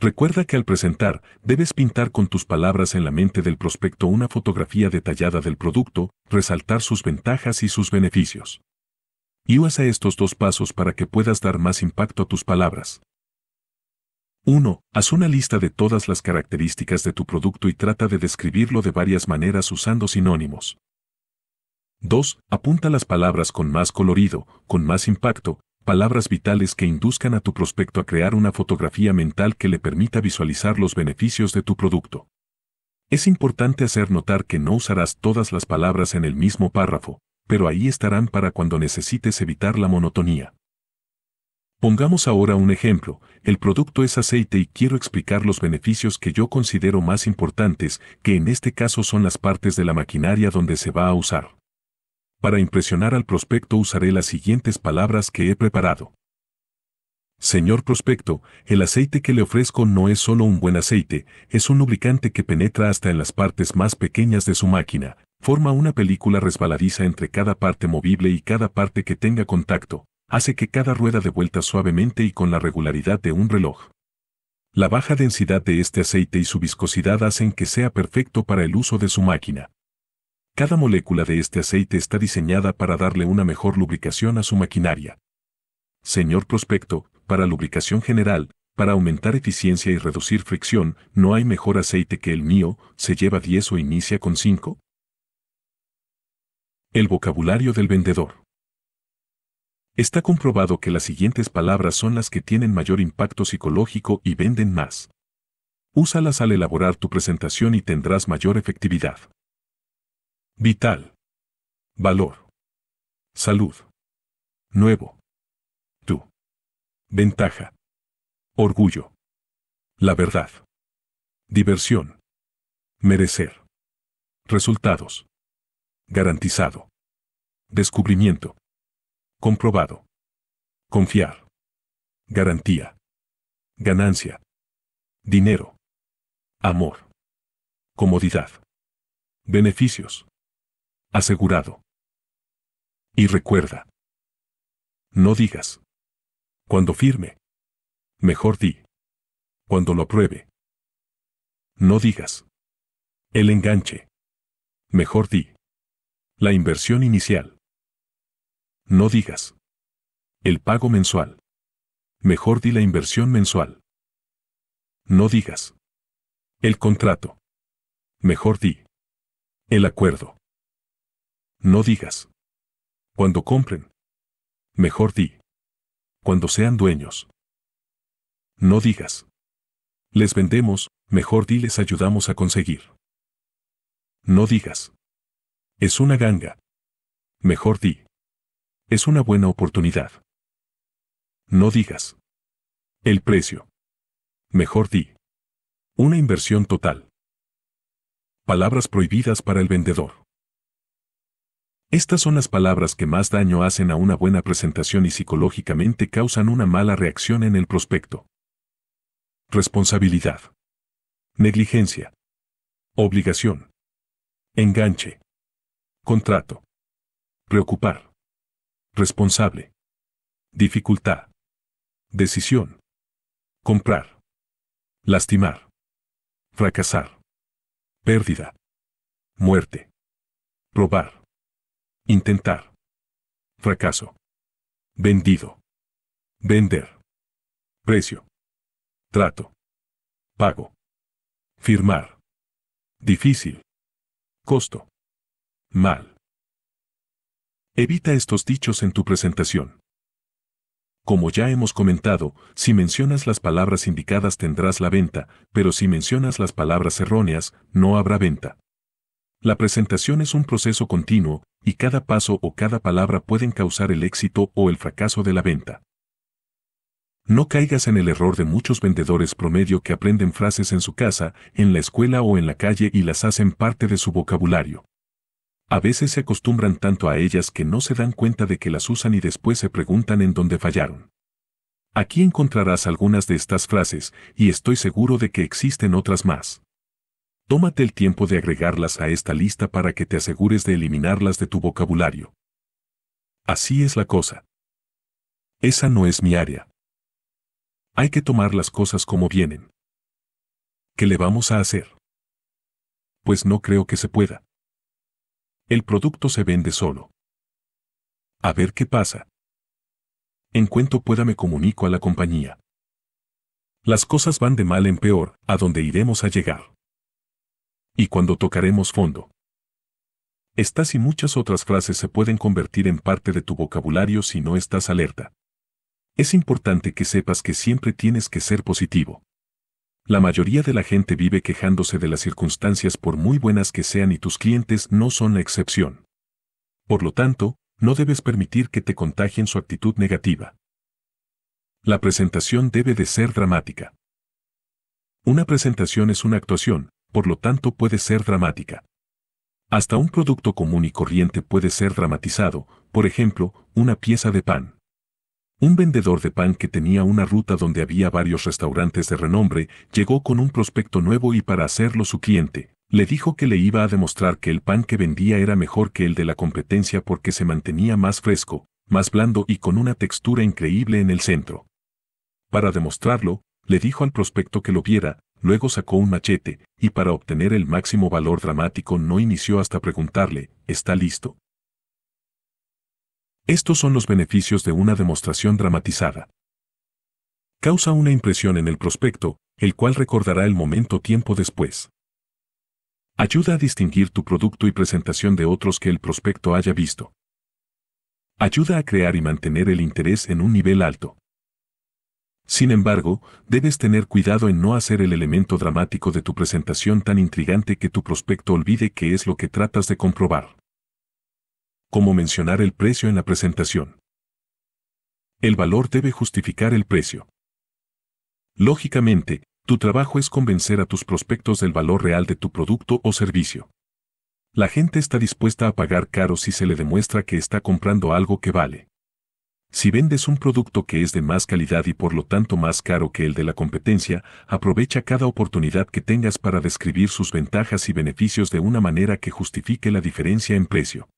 Recuerda que al presentar, debes pintar con tus palabras en la mente del prospecto una fotografía detallada del producto, resaltar sus ventajas y sus beneficios. Y usa estos dos pasos para que puedas dar más impacto a tus palabras. 1. Haz una lista de todas las características de tu producto y trata de describirlo de varias maneras usando sinónimos. 2. Apunta las palabras con más colorido, con más impacto, palabras vitales que induzcan a tu prospecto a crear una fotografía mental que le permita visualizar los beneficios de tu producto. Es importante hacer notar que no usarás todas las palabras en el mismo párrafo, pero ahí estarán para cuando necesites evitar la monotonía. Pongamos ahora un ejemplo, el producto es aceite y quiero explicar los beneficios que yo considero más importantes, que en este caso son las partes de la maquinaria donde se va a usar. Para impresionar al prospecto usaré las siguientes palabras que he preparado. Señor prospecto, el aceite que le ofrezco no es solo un buen aceite, es un lubricante que penetra hasta en las partes más pequeñas de su máquina, forma una película resbaladiza entre cada parte movible y cada parte que tenga contacto, hace que cada rueda de vuelta suavemente y con la regularidad de un reloj. La baja densidad de este aceite y su viscosidad hacen que sea perfecto para el uso de su máquina. Cada molécula de este aceite está diseñada para darle una mejor lubricación a su maquinaria. Señor prospecto, para lubricación general, para aumentar eficiencia y reducir fricción, ¿no hay mejor aceite que el mío? ¿Se lleva 10 o inicia con 5? El vocabulario del vendedor. Está comprobado que las siguientes palabras son las que tienen mayor impacto psicológico y venden más. Úsalas al elaborar tu presentación y tendrás mayor efectividad. Vital. Valor. Salud. Nuevo. Tú. Ventaja. Orgullo. La verdad. Diversión. Merecer. Resultados. Garantizado. Descubrimiento. Comprobado. Confiar. Garantía. Ganancia. Dinero. Amor. Comodidad. Beneficios. Asegurado. Y recuerda. No digas. Cuando firme. Mejor di. Cuando lo apruebe. No digas. El enganche. Mejor di. La inversión inicial. No digas. El pago mensual. Mejor di la inversión mensual. No digas. El contrato. Mejor di. El acuerdo. No digas. Cuando compren. Mejor di. Cuando sean dueños. No digas. Les vendemos, mejor di les ayudamos a conseguir. No digas. Es una ganga. Mejor di. Es una buena oportunidad. No digas. El precio. Mejor di. Una inversión total. Palabras prohibidas para el vendedor. Estas son las palabras que más daño hacen a una buena presentación y psicológicamente causan una mala reacción en el prospecto. Responsabilidad. Negligencia. Obligación. Enganche. Contrato. Preocupar. Responsable. Dificultad. Decisión. Comprar. Lastimar. Fracasar. Pérdida. Muerte. Probar. Intentar. Fracaso. Vendido. Vender. Precio. Trato. Pago. Firmar. Difícil. Costo. Mal. Evita estos dichos en tu presentación. Como ya hemos comentado, si mencionas las palabras indicadas tendrás la venta, pero si mencionas las palabras erróneas, no habrá venta. La presentación es un proceso continuo, y cada paso o cada palabra pueden causar el éxito o el fracaso de la venta. No caigas en el error de muchos vendedores promedio que aprenden frases en su casa, en la escuela o en la calle y las hacen parte de su vocabulario. A veces se acostumbran tanto a ellas que no se dan cuenta de que las usan y después se preguntan en dónde fallaron. Aquí encontrarás algunas de estas frases, y estoy seguro de que existen otras más. Tómate el tiempo de agregarlas a esta lista para que te asegures de eliminarlas de tu vocabulario. Así es la cosa. Esa no es mi área. Hay que tomar las cosas como vienen. ¿Qué le vamos a hacer? Pues no creo que se pueda. El producto se vende solo. A ver qué pasa. En cuanto pueda me comunico a la compañía. Las cosas van de mal en peor, a donde iremos a llegar y cuando tocaremos fondo. Estas y muchas otras frases se pueden convertir en parte de tu vocabulario si no estás alerta. Es importante que sepas que siempre tienes que ser positivo. La mayoría de la gente vive quejándose de las circunstancias por muy buenas que sean y tus clientes no son la excepción. Por lo tanto, no debes permitir que te contagien su actitud negativa. La presentación debe de ser dramática. Una presentación es una actuación, por lo tanto puede ser dramática. Hasta un producto común y corriente puede ser dramatizado, por ejemplo, una pieza de pan. Un vendedor de pan que tenía una ruta donde había varios restaurantes de renombre llegó con un prospecto nuevo y para hacerlo su cliente, le dijo que le iba a demostrar que el pan que vendía era mejor que el de la competencia porque se mantenía más fresco, más blando y con una textura increíble en el centro. Para demostrarlo, le dijo al prospecto que lo viera, Luego sacó un machete, y para obtener el máximo valor dramático no inició hasta preguntarle, ¿está listo? Estos son los beneficios de una demostración dramatizada. Causa una impresión en el prospecto, el cual recordará el momento tiempo después. Ayuda a distinguir tu producto y presentación de otros que el prospecto haya visto. Ayuda a crear y mantener el interés en un nivel alto. Sin embargo, debes tener cuidado en no hacer el elemento dramático de tu presentación tan intrigante que tu prospecto olvide que es lo que tratas de comprobar. Como mencionar el precio en la presentación. El valor debe justificar el precio. Lógicamente, tu trabajo es convencer a tus prospectos del valor real de tu producto o servicio. La gente está dispuesta a pagar caro si se le demuestra que está comprando algo que vale. Si vendes un producto que es de más calidad y por lo tanto más caro que el de la competencia, aprovecha cada oportunidad que tengas para describir sus ventajas y beneficios de una manera que justifique la diferencia en precio.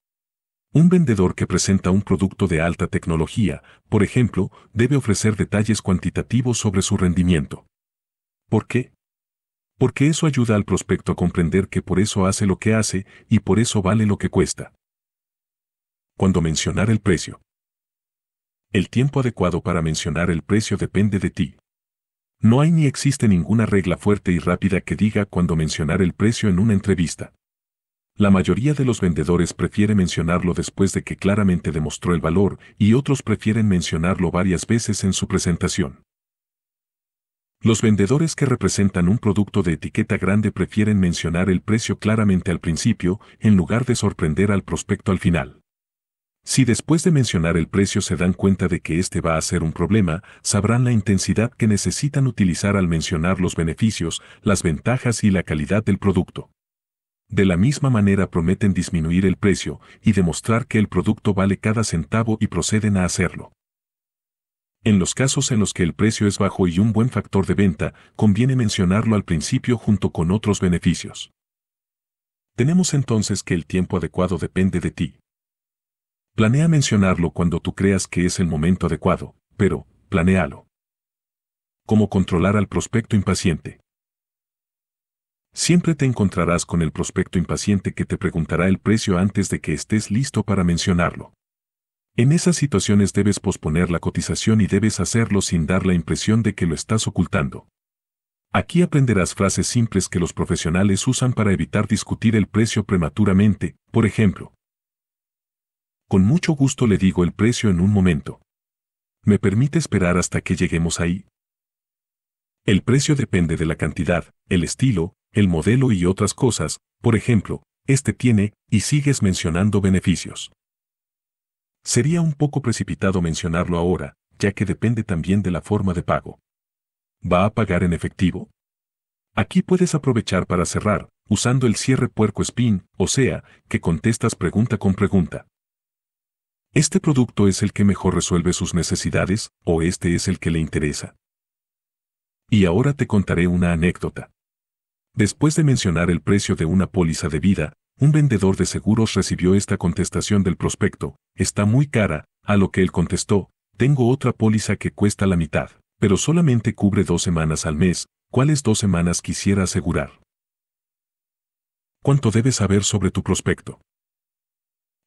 Un vendedor que presenta un producto de alta tecnología, por ejemplo, debe ofrecer detalles cuantitativos sobre su rendimiento. ¿Por qué? Porque eso ayuda al prospecto a comprender que por eso hace lo que hace y por eso vale lo que cuesta. Cuando mencionar el precio. El tiempo adecuado para mencionar el precio depende de ti. No hay ni existe ninguna regla fuerte y rápida que diga cuándo mencionar el precio en una entrevista. La mayoría de los vendedores prefiere mencionarlo después de que claramente demostró el valor y otros prefieren mencionarlo varias veces en su presentación. Los vendedores que representan un producto de etiqueta grande prefieren mencionar el precio claramente al principio en lugar de sorprender al prospecto al final. Si después de mencionar el precio se dan cuenta de que este va a ser un problema, sabrán la intensidad que necesitan utilizar al mencionar los beneficios, las ventajas y la calidad del producto. De la misma manera prometen disminuir el precio y demostrar que el producto vale cada centavo y proceden a hacerlo. En los casos en los que el precio es bajo y un buen factor de venta, conviene mencionarlo al principio junto con otros beneficios. Tenemos entonces que el tiempo adecuado depende de ti. Planea mencionarlo cuando tú creas que es el momento adecuado, pero, planealo. ¿Cómo controlar al prospecto impaciente? Siempre te encontrarás con el prospecto impaciente que te preguntará el precio antes de que estés listo para mencionarlo. En esas situaciones debes posponer la cotización y debes hacerlo sin dar la impresión de que lo estás ocultando. Aquí aprenderás frases simples que los profesionales usan para evitar discutir el precio prematuramente, por ejemplo, con mucho gusto le digo el precio en un momento. ¿Me permite esperar hasta que lleguemos ahí? El precio depende de la cantidad, el estilo, el modelo y otras cosas, por ejemplo, este tiene, y sigues mencionando beneficios. Sería un poco precipitado mencionarlo ahora, ya que depende también de la forma de pago. ¿Va a pagar en efectivo? Aquí puedes aprovechar para cerrar, usando el cierre puerco spin, o sea, que contestas pregunta con pregunta. ¿Este producto es el que mejor resuelve sus necesidades o este es el que le interesa? Y ahora te contaré una anécdota. Después de mencionar el precio de una póliza de vida, un vendedor de seguros recibió esta contestación del prospecto, está muy cara, a lo que él contestó, tengo otra póliza que cuesta la mitad, pero solamente cubre dos semanas al mes, ¿cuáles dos semanas quisiera asegurar? ¿Cuánto debes saber sobre tu prospecto?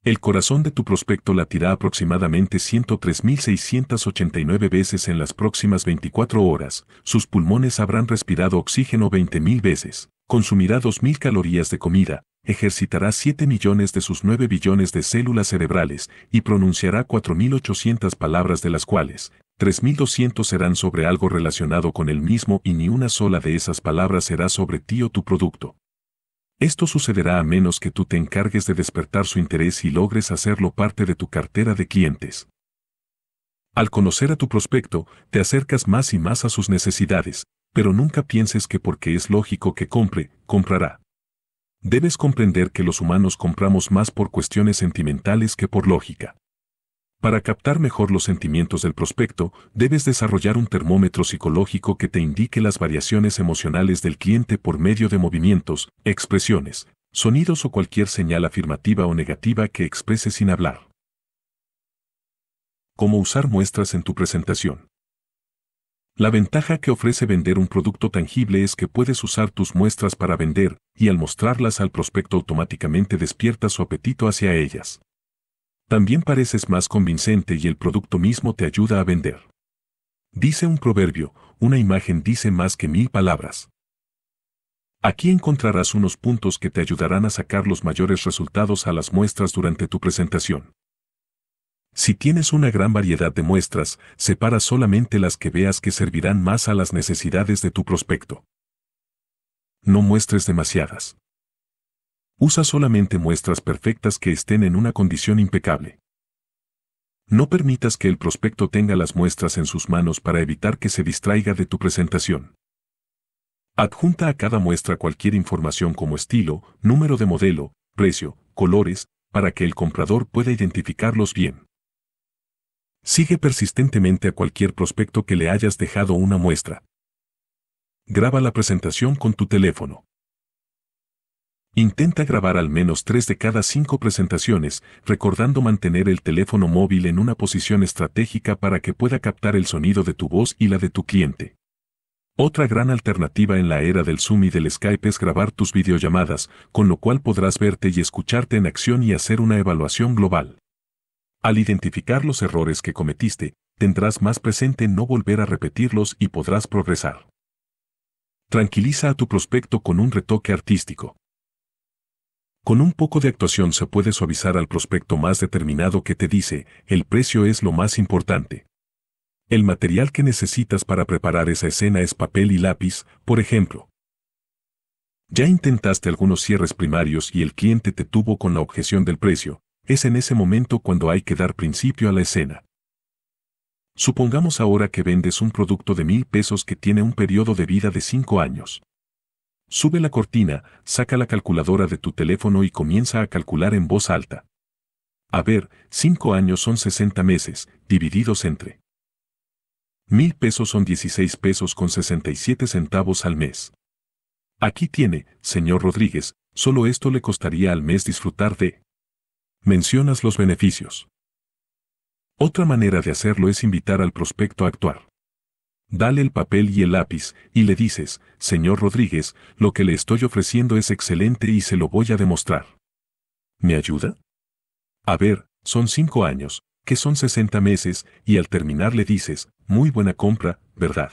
El corazón de tu prospecto latirá aproximadamente 103.689 veces en las próximas 24 horas, sus pulmones habrán respirado oxígeno 20.000 veces, consumirá 2.000 calorías de comida, ejercitará 7 millones de sus 9 billones de células cerebrales y pronunciará 4.800 palabras de las cuales 3.200 serán sobre algo relacionado con él mismo y ni una sola de esas palabras será sobre ti o tu producto. Esto sucederá a menos que tú te encargues de despertar su interés y logres hacerlo parte de tu cartera de clientes. Al conocer a tu prospecto, te acercas más y más a sus necesidades, pero nunca pienses que porque es lógico que compre, comprará. Debes comprender que los humanos compramos más por cuestiones sentimentales que por lógica. Para captar mejor los sentimientos del prospecto, debes desarrollar un termómetro psicológico que te indique las variaciones emocionales del cliente por medio de movimientos, expresiones, sonidos o cualquier señal afirmativa o negativa que exprese sin hablar. Cómo usar muestras en tu presentación. La ventaja que ofrece vender un producto tangible es que puedes usar tus muestras para vender, y al mostrarlas al prospecto automáticamente despierta su apetito hacia ellas también pareces más convincente y el producto mismo te ayuda a vender. Dice un proverbio, una imagen dice más que mil palabras. Aquí encontrarás unos puntos que te ayudarán a sacar los mayores resultados a las muestras durante tu presentación. Si tienes una gran variedad de muestras, separa solamente las que veas que servirán más a las necesidades de tu prospecto. No muestres demasiadas. Usa solamente muestras perfectas que estén en una condición impecable. No permitas que el prospecto tenga las muestras en sus manos para evitar que se distraiga de tu presentación. Adjunta a cada muestra cualquier información como estilo, número de modelo, precio, colores, para que el comprador pueda identificarlos bien. Sigue persistentemente a cualquier prospecto que le hayas dejado una muestra. Graba la presentación con tu teléfono. Intenta grabar al menos tres de cada cinco presentaciones, recordando mantener el teléfono móvil en una posición estratégica para que pueda captar el sonido de tu voz y la de tu cliente. Otra gran alternativa en la era del Zoom y del Skype es grabar tus videollamadas, con lo cual podrás verte y escucharte en acción y hacer una evaluación global. Al identificar los errores que cometiste, tendrás más presente no volver a repetirlos y podrás progresar. Tranquiliza a tu prospecto con un retoque artístico. Con un poco de actuación se puede suavizar al prospecto más determinado que te dice, el precio es lo más importante. El material que necesitas para preparar esa escena es papel y lápiz, por ejemplo. Ya intentaste algunos cierres primarios y el cliente te tuvo con la objeción del precio, es en ese momento cuando hay que dar principio a la escena. Supongamos ahora que vendes un producto de mil pesos que tiene un periodo de vida de cinco años. Sube la cortina, saca la calculadora de tu teléfono y comienza a calcular en voz alta. A ver, 5 años son 60 meses, divididos entre. Mil pesos son 16 pesos con 67 centavos al mes. Aquí tiene, señor Rodríguez, solo esto le costaría al mes disfrutar de. Mencionas los beneficios. Otra manera de hacerlo es invitar al prospecto a actuar. Dale el papel y el lápiz, y le dices, Señor Rodríguez, lo que le estoy ofreciendo es excelente y se lo voy a demostrar. ¿Me ayuda? A ver, son cinco años, que son 60 meses, y al terminar le dices, muy buena compra, ¿verdad?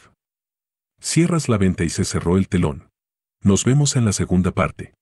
Cierras la venta y se cerró el telón. Nos vemos en la segunda parte.